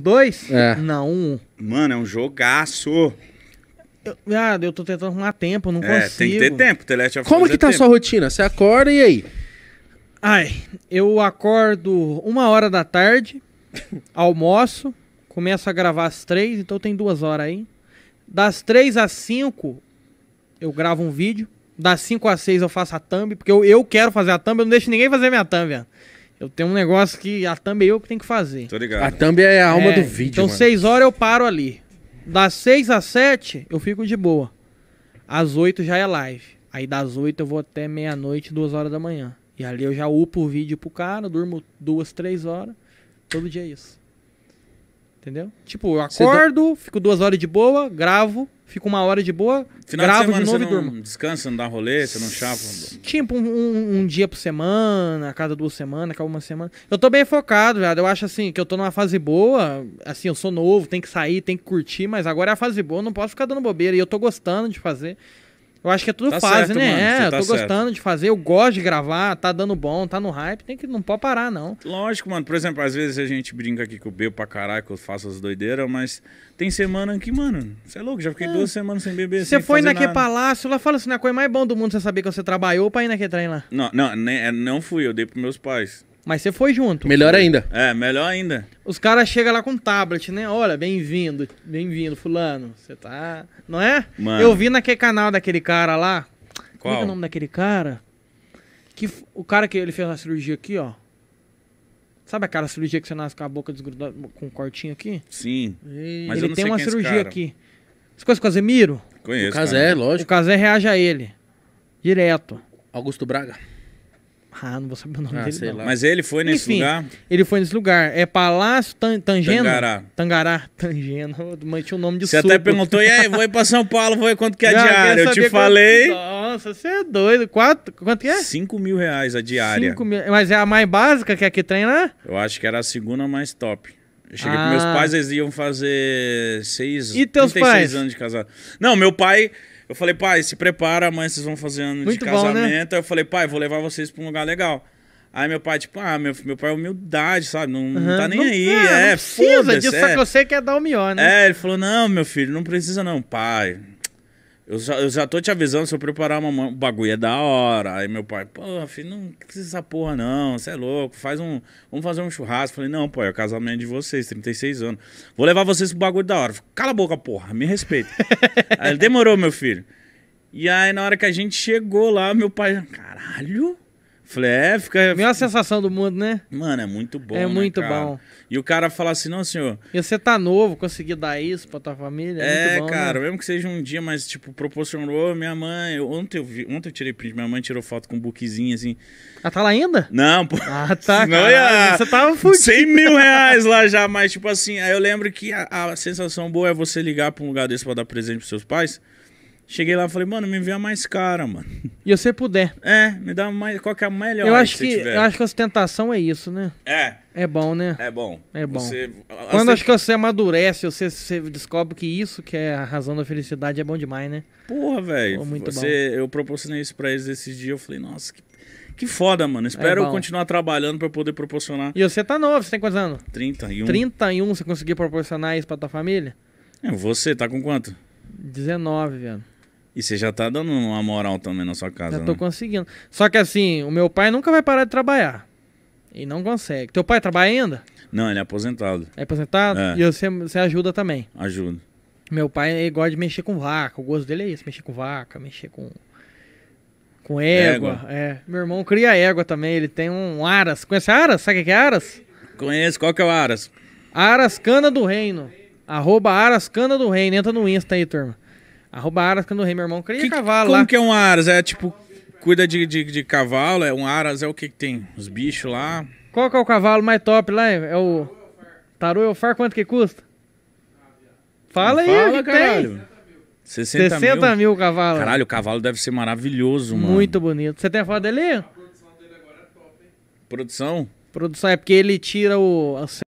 Dois? É. Não, um. Mano, é um jogaço. Eu, ah, eu tô tentando arrumar tempo, não é, consigo. tem que ter tempo, The Como que tá a sua rotina? Você acorda e aí? Ai, eu acordo uma hora da tarde, almoço, começo a gravar às três, então tem duas horas aí. Das três às cinco, eu gravo um vídeo. Das cinco às seis eu faço a thumb, porque eu, eu quero fazer a thumb, eu não deixo ninguém fazer minha thumb, velho. Eu tenho um negócio que a thumb é eu que tenho que fazer. Tô ligado. A thumb é a alma é, do vídeo. Então, mano. seis horas eu paro ali. Das seis às sete eu fico de boa. Às oito já é live. Aí das oito eu vou até meia-noite, duas horas da manhã. E ali eu já upo o vídeo pro cara, durmo duas, três horas. Todo dia é isso. Entendeu? Tipo, eu acordo, fico duas horas de boa, gravo, fico uma hora de boa, Final gravo de, de novo você e durmo. Não descansa, não dá rolê, você não chapa? Tipo, um, um, um, dia por semana, a cada duas semanas, cada uma semana. Eu tô bem focado, velho. Eu acho assim, que eu tô numa fase boa. Assim, eu sou novo, tem que sair, tem que curtir, mas agora é a fase boa, não posso ficar dando bobeira. E eu tô gostando de fazer. Eu acho que é tudo tá fase, certo, né? Mano, é, eu tá tô certo. gostando de fazer, eu gosto de gravar, tá dando bom, tá no hype, tem que não pode parar, não. Lógico, mano. Por exemplo, às vezes a gente brinca aqui que eu bebo pra caralho, que eu faço as doideiras, mas tem semana que, mano, você é louco, já fiquei é. duas semanas sem beber. Você foi naquele palácio lá, fala assim, na é coisa mais bom do mundo você saber que você trabalhou pra ir naquele trem lá. Não, não, né, não fui, eu dei pros meus pais. Mas você foi junto. Melhor ainda. É, melhor ainda. Os caras chegam lá com tablet, né? Olha, bem-vindo, bem-vindo, fulano. Você tá. Não é? Mano. Eu vi naquele canal daquele cara lá. Qual? Como é, é o nome daquele cara? Que f... o cara que ele fez a cirurgia aqui, ó. Sabe aquela cirurgia que você nasce com a boca desgrudada, com um cortinho aqui? Sim. E... Mas ele eu não tem sei uma é cirurgia aqui. Você conhece o Casemiro? Conheço. O Casé, lógico. O Casé reage a ele. Direto. Augusto Braga. Ah, não vou saber o nome ah, dele. Mas ele foi nesse Enfim, lugar? Ele foi nesse lugar. É Palácio Tan Tangena? Tangará. Tangará, Tangena. Mas tinha o um nome de Você suco. até perguntou, e aí, vou ir pra São Paulo, vou ir quanto que é a diária? Eu te falei. Nossa, você é doido. Quatro... Quanto que é? 5 mil reais a diária. Cinco mil... Mas é a mais básica que é que tem Eu acho que era a segunda mais top. Eu cheguei ah. com meus ah. pais, eles iam fazer seis, e teus 36 pais? anos de casado. Não, meu pai eu falei, pai, se prepara, amanhã vocês vão fazer ano Muito de casamento. Bom, né? Eu falei, pai, vou levar vocês pra um lugar legal. Aí meu pai, tipo, ah, meu, meu pai é humildade, sabe? Não, uhum. não tá nem não, aí. Ah, não, é, não precisa disso, é. só que é. você quer dar o melhor, né? É, ele falou, não, meu filho, não precisa não, pai. Eu já, eu já tô te avisando, se eu preparar uma, o bagulho é da hora. Aí meu pai, pô, filho, não precisa essa porra não, você é louco, faz um, vamos fazer um churrasco. Falei, não, pô, é o casamento de vocês, 36 anos. Vou levar vocês pro bagulho da hora. Falei, Cala a boca, porra, me respeita. aí ele demorou, meu filho. E aí na hora que a gente chegou lá, meu pai, caralho, Falei, é, fica. Melhor sensação do mundo, né? Mano, é muito bom. É né, muito cara? bom. E o cara fala assim: não, senhor. E você tá novo, conseguir dar isso pra tua família? É, é bom, né? cara, né? mesmo que seja um dia, mas, tipo, proporcionou. Minha mãe. ontem, eu vi, ontem eu tirei print, minha mãe tirou foto com um bookzinho assim. Ah, tá lá ainda? Não, pô. Ah, tá. cara. ia... Você tava fudido. 100 mil reais lá já, mas, tipo assim, aí eu lembro que a, a sensação boa é você ligar pra um lugar desse pra dar presente pros seus pais. Cheguei lá e falei, mano, me envia mais cara, mano. E você puder. É, me dá mais. Qual que é a melhor eu acho que, que Eu acho que a ostentação é isso, né? É. É bom, né? É bom. É bom. Você, Quando você... acho que você amadurece, você, você, descobre que isso que é a razão da felicidade é bom demais, né? Porra, velho. Muito você, bom. Eu proporcionei isso pra eles esses dias. Eu falei, nossa, que que foda, mano. Espero é eu continuar trabalhando para poder proporcionar. E você tá novo, você tem quantos anos? 31. 31, você conseguiu proporcionar isso pra tua família? É, você tá com quanto? 19, velho. E você já tá dando uma moral também na sua casa. Já tô né? conseguindo. Só que assim, o meu pai nunca vai parar de trabalhar. E não consegue. Teu pai trabalha ainda? Não, ele é aposentado. É aposentado? É. E você, você ajuda também? Ajuda. Meu pai ele gosta de mexer com vaca. O gosto dele é isso: mexer com vaca, mexer com. Com égua. égua. É. Meu irmão cria égua também. Ele tem um aras. Conhece aras? Sabe o que é aras? Conheço. Qual que é o aras? Aras Cana do Reino. Arroba Aras Cana do Reino. Entra no Insta aí, turma. Arroba Aras Candorrei, meu irmão. Cria que, cavalo como lá. Como que é um Aras? É tipo, cuida de, de, de cavalo? É um Aras, é o que, que tem? Os bichos lá? Qual que é o cavalo mais top lá? É, é o Taru Elfar, quanto que custa? Fala Não aí, fala, caralho. Tem. 60, 60 mil. mil cavalo. Caralho, o cavalo deve ser maravilhoso, mano. Muito bonito. Você tem a foto dele? A produção dele agora é top, hein? Produção? Produção é porque ele tira o